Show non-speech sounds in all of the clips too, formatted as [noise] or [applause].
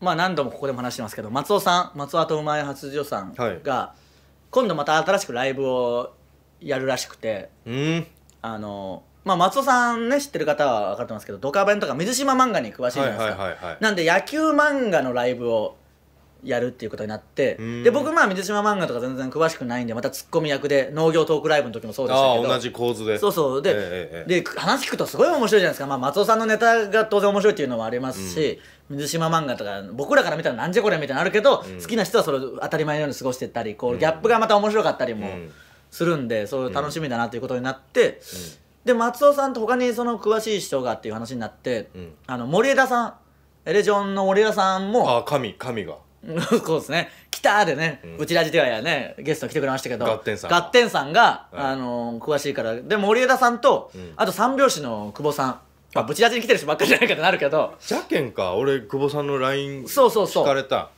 まあ何度もここでも話してますけど松尾さん松尾と馬前発情さんが、はい、今度また新しくライブをやるらしくて、うん、あのまあ、松尾さんね知ってる方は分かってますけどドカベンとか水島漫画に詳しいじゃないですか、なんで野球漫画のライブをやるっていうことになってで僕まあ水島漫画とか全然詳しくないんでまたツッコミ役で農業トークライブの時もそうでしたけど同じ構図でそうそうでえー、で話聞くとすごい面白いじゃないですか、まあ、松尾さんのネタが当然面白いっていうのもありますし、うん、水島漫画とか僕らから見たらなんじゃこれみたいなのあるけど、うん、好きな人はそれ当たり前のように過ごしてったりこうギャップがまた面白かったりもするんで、うん、そういう楽しみだなということになって、で松尾さんと他にその詳しい人がっていう話になって、あの森枝さんエレジョンの森枝さんもあ神神が。こ [laughs] うですね「来た!」でね、うん、うちらじではやねゲスト来てくれましたけどガッテンさんガッテンさんが、あのー、詳しいからで森枝さんと、うん、あと三拍子の久保さんまあ、ぶち出しに来てる人ばっかりじゃないかってなるけどじゃけんか俺久保さんの LINE 聞かれた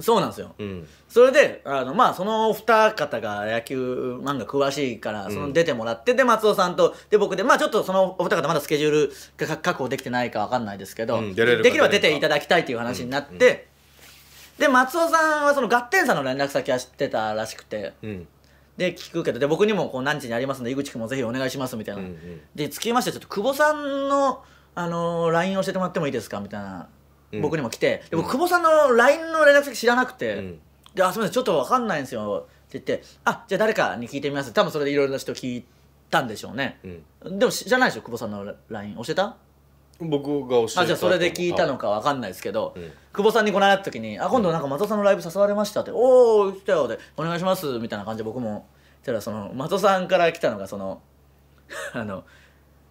そうなんですよ、うん、それであのまあそのお二方が野球漫画詳しいからその出てもらって、うん、で松尾さんとで僕でまあちょっとそのお二方まだスケジュールが確保できてないか分かんないですけど、うん、できれば出ていただきたいという話になって、で松尾さんはそのガッテンさんの連絡先は知ってたらしくて、うんで聞くけどで僕にもこう何時にありますんで井口君もぜひお願いしますみたいな、うんうん、でつきましてちょっと久保さんの、あのー、LINE 教えてもらってもいいですかみたいな、うん、僕にも来て、でも久保さんの LINE の連絡先知らなくて、うん、であすみませんちょっと分かんないんですよって言ってあじゃあ誰かに聞いてみます多分それでいろいろな人聞いたんでしょうね、でも知らないでしょ久保さんの LINE 教えた僕が教えたあじゃあそれで聞いたのかわかんないですけど、うん、久保さんにこの間った時に「あ今度なんか松尾さんのライブ誘われました」って「おお来たよ」で「お願いします」みたいな感じで僕もしたらその松尾さんから来たのがその [laughs] あの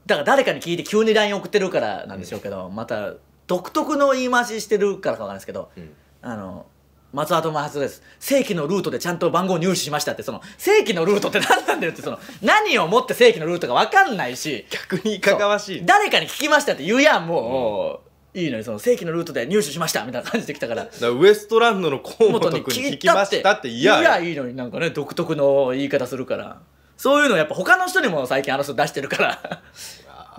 だから誰かに聞いて急に LINE 送ってるからなんでしょうけど、うん、また独特の言い回ししてるからかわかんないですけど、うん、あの松戸真初です。正規のルートでちゃんと番号入手しましたって、その、正規のルートって何なんだよって、その、何をもって正規のルートか分かんないし、逆にいかがわしい。誰かに聞きましたって言うやん、もう。うん、いいのにその正規のルートで入手しましたみたいな感じできたからウエストランドの河本に聞きましたって言やいいのになんかね独特の言い方するからそういうのやっぱ他の人にも最近あの人出してるから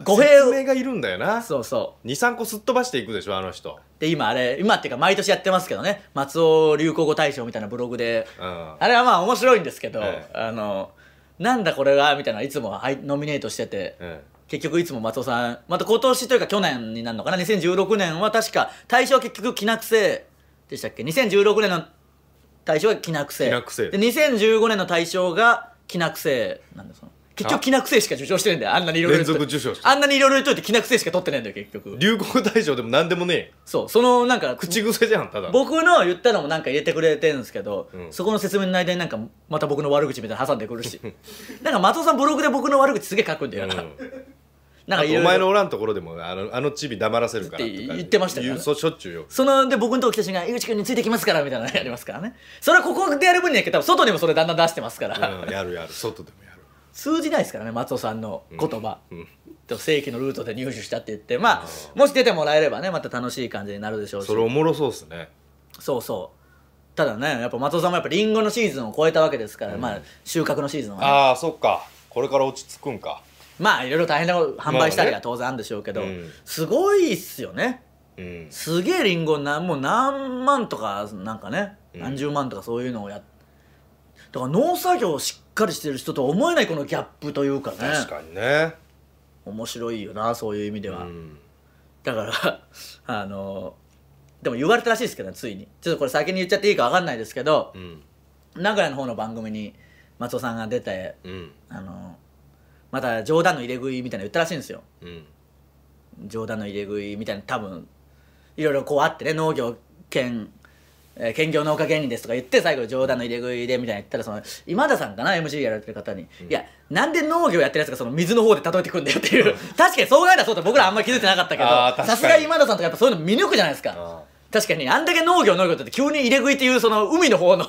語弊説明がいるんだよなそうそう23個すっ飛ばしていくでしょあの人で今あれ今っていうか毎年やってますけどね松尾流行語大賞みたいなブログで、うん、あれはまあ面白いんですけど、ええ、あのなんだこれはみたいないつもノミネートしてて、え、結局いつも松尾さんまた今年というか去年になるのかな2016年は確か大賞結局きなくせでしたっけ2016年の大賞がきなくせきなくせで2015年の大賞がきなくせなんですよ結局、きなくせいしか受賞してないんだよ。あんなにいろいろ。連続受賞してあんなにいろいろ言っといて、きなくせいしか取ってないんだよ、結局。流行大賞でも何でもねえ。そう、その、なんか、口癖じゃん、ただ。僕の言ったのもなんか入れてくれてるんですけど、うん、そこの説明の間になんか、また僕の悪口みたいな挟んでくるし。[laughs] なんか、松尾さんブログで僕の悪口すげえ書くんだよな。うん [laughs] なんかお前のおらんところでもあのあのチビ黙らせるからって言ってましたよ、ね、そしょっちゅうよそので僕のとこ来た瞬間井口君についてきますからみたいなのやりますからねそれはここでやる分にはけど外にもそれだんだん出してますから、うん、やるやる外でもやる通じないですからね松尾さんの言葉、うんうん、正規のルートで入手したって言ってまあもし出てもらえればねまた楽しい感じになるでしょうしそれおもろそうですねそうそうただねやっぱ松尾さんもやっぱりんごのシーズンを超えたわけですから、うん、まあ収穫のシーズンは、ね、ああそっかこれから落ち着くんかまあいろいろ大変な販売したりは当然あるんでしょうけど、まあね、すごいっすよね、うん、すげえりんごもう何万とかなんかね、何十万とかそういうのをやってだから農作業をしっかりしてる人とは思えないこのギャップというかね確かにね面白いよなそういう意味では、うん、だから [laughs] あのでも言われたらしいですけど、ね、ついにちょっとこれ先に言っちゃっていいか分かんないですけど、うん、名古屋の方の番組に松尾さんが出て、うん、あのまた冗談の入れ食いみたいな言ったらしいんですよ、うん、冗談の入れ食いみたいな多分いろいろこうあってね農業兼えー、兼業農家芸人ですとか言って最後冗談の入れ食いでみたいな言ったらその今田さんかな MC やられてる方に、うん、いやなんで農業やってるやつがその水の方で例えてくんだよっていう確かにそう考えたらそうだ僕らあんまり気づいてなかったけどさすが今田さんとかやっぱそういうの見抜くじゃないですか。確かにあんだけ農業農業って急に入れ食いっていうその海の方の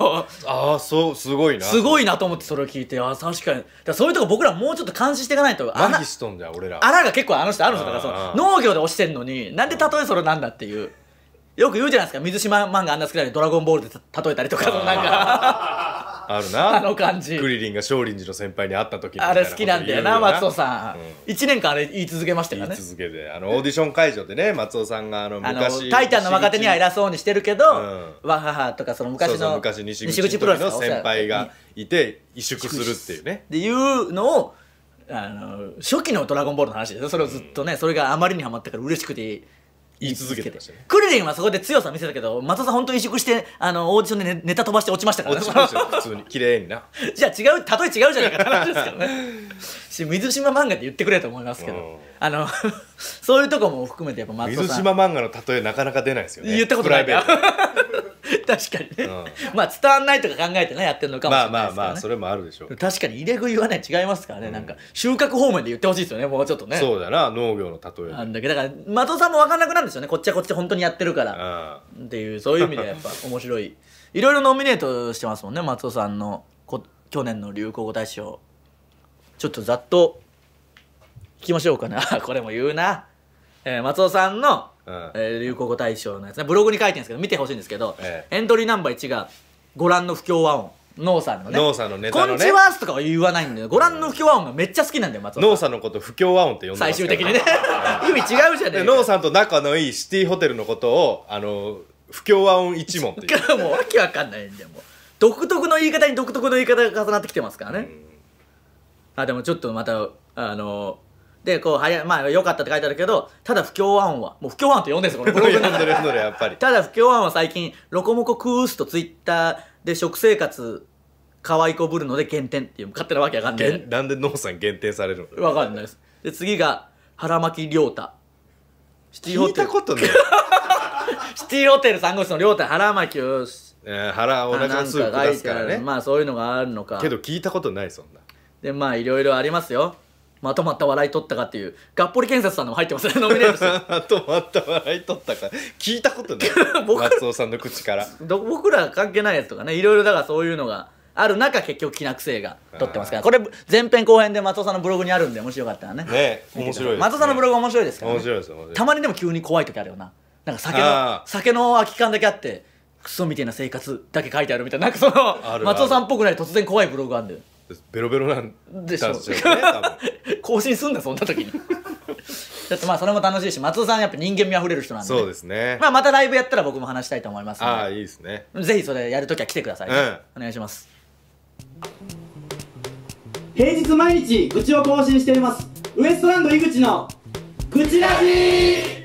ああそうすごいなすごいなと思ってそれを聞いてああ確かにだそういうとこ僕らもうちょっと監視していかないとマヒストンじゃ俺ら穴が結構あの人あるんですよだからその農業で押してんのになんで例えそれなんだっていうよく言うじゃないですか水島漫画あんな好きなのに「ドラゴンボール」で例えたりとかのなんか [laughs] あるなあの感じクリリンが少林寺の先輩に会った時あれ好きなんだよな松尾さん、1年間あれ言い続けましたよね言い続けてあのオーディション会場でね松尾さんがあの昔タイタンの若手には偉そうにしてるけど、うん、わははとかその昔の西口プロの先輩がいて萎縮するっていうねっていうのをあの初期の「ドラゴンボール」の話でそれをずっとね、うん、それがあまりにはまったから嬉しくて言い続けてましたねクリリンはそこで強さ見せたけど松尾さん本当に萎縮してあのオーディションでネネタ飛ばして落ちましたから、ね、[laughs] 落ちましたよ普通に綺麗にな [laughs] じゃあ違う例え違うじゃないかって話ですからね [laughs] 水島漫画って言ってくれと思いますけどあのそういうとこも含めてやっぱ松尾さん水島漫画の例えなかなか出ないですよね言ったことないプライベート [laughs] 確かにね、うん、まあ伝わんないとか考えてねやってるのかもしれないですけど、ね、まあまあまあそれもあるでしょう確かに入れ食いはね違いますからね、うん、なんか収穫方面で言ってほしいですよねもうちょっとねそうだな農業の例えなんだけどだから的さんも分かんなくなるんですよねこっちはこっちで本当にやってるから、うん、っていうそういう意味でやっぱ [laughs] 面白いいろいろノミネートしてますもんね松尾さんのこ去年の流行語大賞ちょっとざっと聞きましょうかねこれも言うな、えー、松尾さんの「うんえー、流行語大賞のやつねブログに書いてるんですけど見てほしいんですけど、えエントリーナンバー1がご覧の不協和音ノーさんのねノーさんのネタのねこんちはーすとかは言わないんだよご覧の不協和音がめっちゃ好きなんだよ松尾ノーさんのこと不協和音って呼んでますから最終的にね [laughs] 意味違うじゃねえノーさんと仲のいいシティホテルのことをあの不協和音一問っていうかもうわけわかんないんだよもう独特の言い方に独特の言い方が重なってきてますからね、あでもちょっとまたあのーでこうはやまあ良かったって書いてあるけどただ不協和音はもう不協和音って呼んでるんですよこれ呼んでるんでるやっぱりただ不協和音は最近ロコモコクースとツイッターで食生活可愛い子ぶるので減点っていう勝手なわけわかんないなんでノーさん限定されるのわかんないですで次が腹巻亮太シティ聞ホいテたルことね。シティホテル3 [laughs] 号室の亮太腹巻をしえー腹お腹のスー出すからねまあそういうのがあるのかけど聞いたことないそんなでまあいろいろありますよまとまった笑い取ったかっていうがっぽり検察さんも入ってますね [laughs] ノミネートまとまった笑い取ったか聞いたことない [laughs] 松尾さんの口から僕ら関係ないやつとかねいろいろだからそういうのがある中結局きな癖がとってますからこれ前編後編で松尾さんのブログにあるんでもしよかったらねね面白い、松尾さんのブログ面白いですから、ね、面白いですたまにでも急に怖い時あるよななんか酒の酒の空き缶だけあってクソみたいな生活だけ書いてあるみたいななんかその松尾さんっぽくない突然怖いブログあるんだよベロベロなんでしょう、ね、[laughs] 更新すんだそんな時に [laughs] ちょっとまあそれも楽しいし松尾さんやっぱ人間味あふれる人なんで、そうですね、まあ、またライブやったら僕も話したいと思いますのでああいいですねぜひそれやるときは来てください、ねうん、お願いします平日毎日愚痴を更新していますウエストランド井口の愚痴ラジー